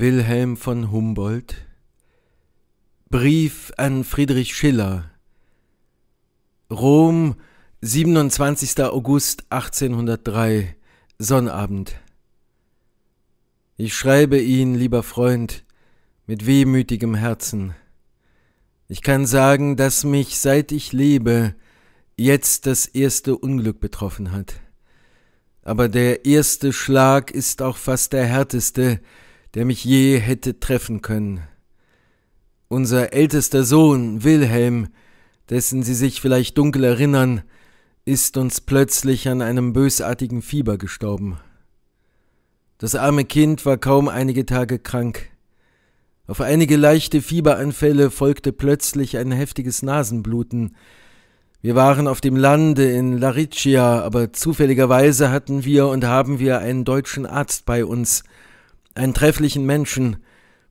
Wilhelm von Humboldt Brief an Friedrich Schiller Rom, 27. August 1803, Sonnabend. Ich schreibe ihn, lieber Freund, mit wehmütigem Herzen. Ich kann sagen, dass mich, seit ich lebe, jetzt das erste Unglück betroffen hat. Aber der erste Schlag ist auch fast der härteste, der mich je hätte treffen können. Unser ältester Sohn Wilhelm, dessen Sie sich vielleicht dunkel erinnern, ist uns plötzlich an einem bösartigen Fieber gestorben. Das arme Kind war kaum einige Tage krank. Auf einige leichte Fieberanfälle folgte plötzlich ein heftiges Nasenbluten. Wir waren auf dem Lande in Lariccia, aber zufälligerweise hatten wir und haben wir einen deutschen Arzt bei uns, einen trefflichen Menschen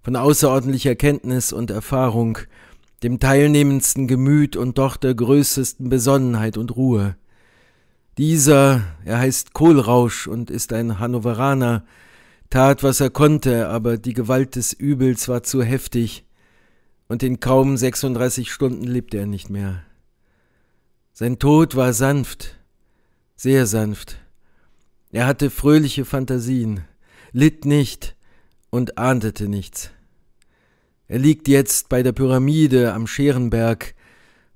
von außerordentlicher Kenntnis und Erfahrung, dem teilnehmendsten Gemüt und doch der größesten Besonnenheit und Ruhe. Dieser, er heißt Kohlrausch und ist ein Hannoveraner, tat, was er konnte, aber die Gewalt des Übels war zu heftig, und in kaum 36 Stunden lebte er nicht mehr. Sein Tod war sanft, sehr sanft. Er hatte fröhliche Fantasien litt nicht und ahndete nichts. Er liegt jetzt bei der Pyramide am Scherenberg,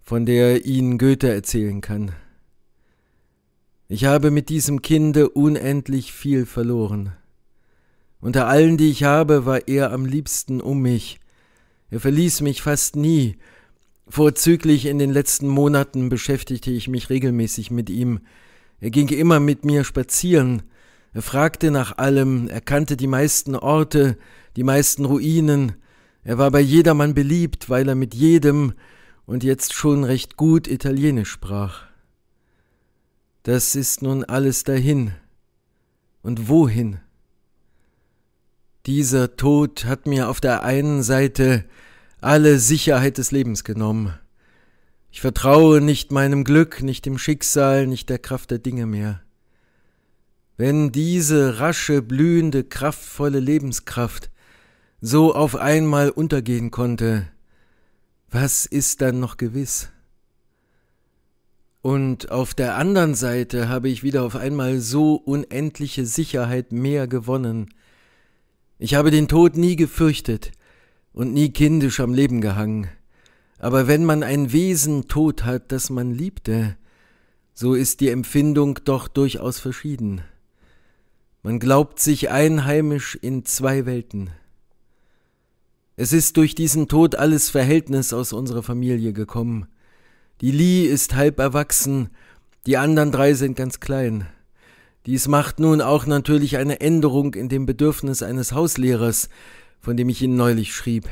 von der ihn Goethe erzählen kann. Ich habe mit diesem Kinde unendlich viel verloren. Unter allen, die ich habe, war er am liebsten um mich. Er verließ mich fast nie. Vorzüglich in den letzten Monaten beschäftigte ich mich regelmäßig mit ihm. Er ging immer mit mir spazieren, er fragte nach allem, er kannte die meisten Orte, die meisten Ruinen, er war bei jedermann beliebt, weil er mit jedem und jetzt schon recht gut Italienisch sprach. Das ist nun alles dahin. Und wohin? Dieser Tod hat mir auf der einen Seite alle Sicherheit des Lebens genommen. Ich vertraue nicht meinem Glück, nicht dem Schicksal, nicht der Kraft der Dinge mehr wenn diese rasche, blühende, kraftvolle Lebenskraft so auf einmal untergehen konnte, was ist dann noch gewiss? Und auf der anderen Seite habe ich wieder auf einmal so unendliche Sicherheit mehr gewonnen. Ich habe den Tod nie gefürchtet und nie kindisch am Leben gehangen. Aber wenn man ein Wesen tot hat, das man liebte, so ist die Empfindung doch durchaus verschieden. Man glaubt sich einheimisch in zwei Welten. Es ist durch diesen Tod alles Verhältnis aus unserer Familie gekommen. Die Lee ist halb erwachsen, die anderen drei sind ganz klein. Dies macht nun auch natürlich eine Änderung in dem Bedürfnis eines Hauslehrers, von dem ich Ihnen neulich schrieb.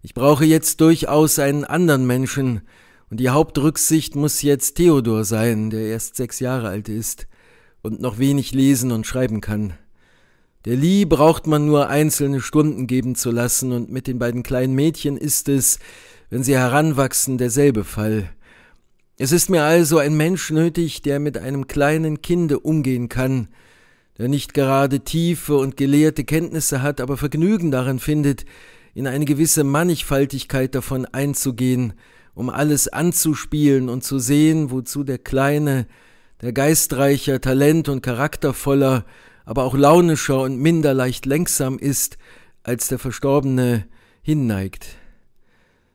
Ich brauche jetzt durchaus einen anderen Menschen, und die Hauptrücksicht muss jetzt Theodor sein, der erst sechs Jahre alt ist und noch wenig lesen und schreiben kann. Der Lee braucht man nur einzelne Stunden geben zu lassen, und mit den beiden kleinen Mädchen ist es, wenn sie heranwachsen, derselbe Fall. Es ist mir also ein Mensch nötig, der mit einem kleinen Kinde umgehen kann, der nicht gerade tiefe und gelehrte Kenntnisse hat, aber Vergnügen darin findet, in eine gewisse Mannigfaltigkeit davon einzugehen, um alles anzuspielen und zu sehen, wozu der kleine, der geistreicher, talent- und charaktervoller, aber auch launischer und minder leicht lenksam ist, als der Verstorbene hinneigt.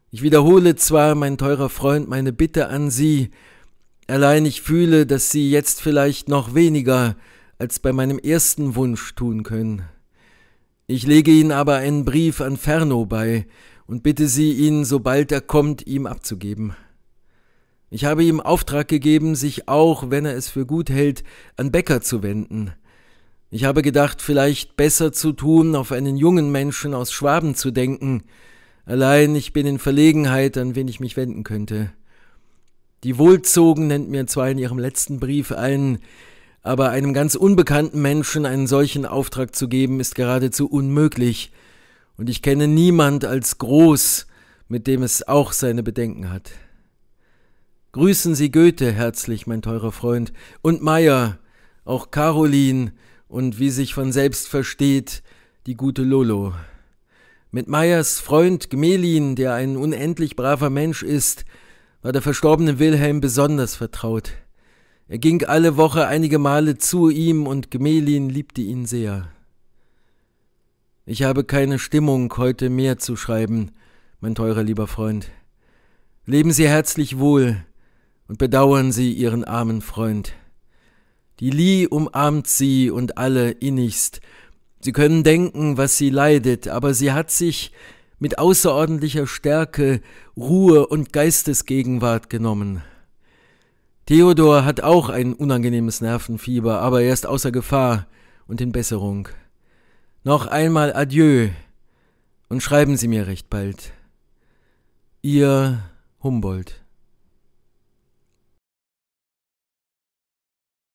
Ich wiederhole zwar, mein teurer Freund, meine Bitte an Sie, allein ich fühle, dass Sie jetzt vielleicht noch weniger als bei meinem ersten Wunsch tun können. Ich lege Ihnen aber einen Brief an Ferno bei und bitte Sie, ihn, sobald er kommt, ihm abzugeben. Ich habe ihm Auftrag gegeben, sich auch, wenn er es für gut hält, an Bäcker zu wenden. Ich habe gedacht, vielleicht besser zu tun, auf einen jungen Menschen aus Schwaben zu denken. Allein ich bin in Verlegenheit, an wen ich mich wenden könnte. Die Wohlzogen nennt mir zwar in ihrem letzten Brief ein, aber einem ganz unbekannten Menschen einen solchen Auftrag zu geben, ist geradezu unmöglich, und ich kenne niemand als groß, mit dem es auch seine Bedenken hat. Grüßen Sie Goethe herzlich, mein teurer Freund, und Meier, auch Caroline und wie sich von selbst versteht, die gute Lolo. Mit Meyers Freund Gmelin, der ein unendlich braver Mensch ist, war der verstorbene Wilhelm besonders vertraut. Er ging alle Woche einige Male zu ihm und Gmelin liebte ihn sehr. Ich habe keine Stimmung, heute mehr zu schreiben, mein teurer lieber Freund. Leben Sie herzlich wohl, und bedauern sie ihren armen Freund. Die Lee umarmt sie und alle innigst. Sie können denken, was sie leidet, aber sie hat sich mit außerordentlicher Stärke, Ruhe und Geistesgegenwart genommen. Theodor hat auch ein unangenehmes Nervenfieber, aber er ist außer Gefahr und in Besserung. Noch einmal Adieu und schreiben Sie mir recht bald. Ihr Humboldt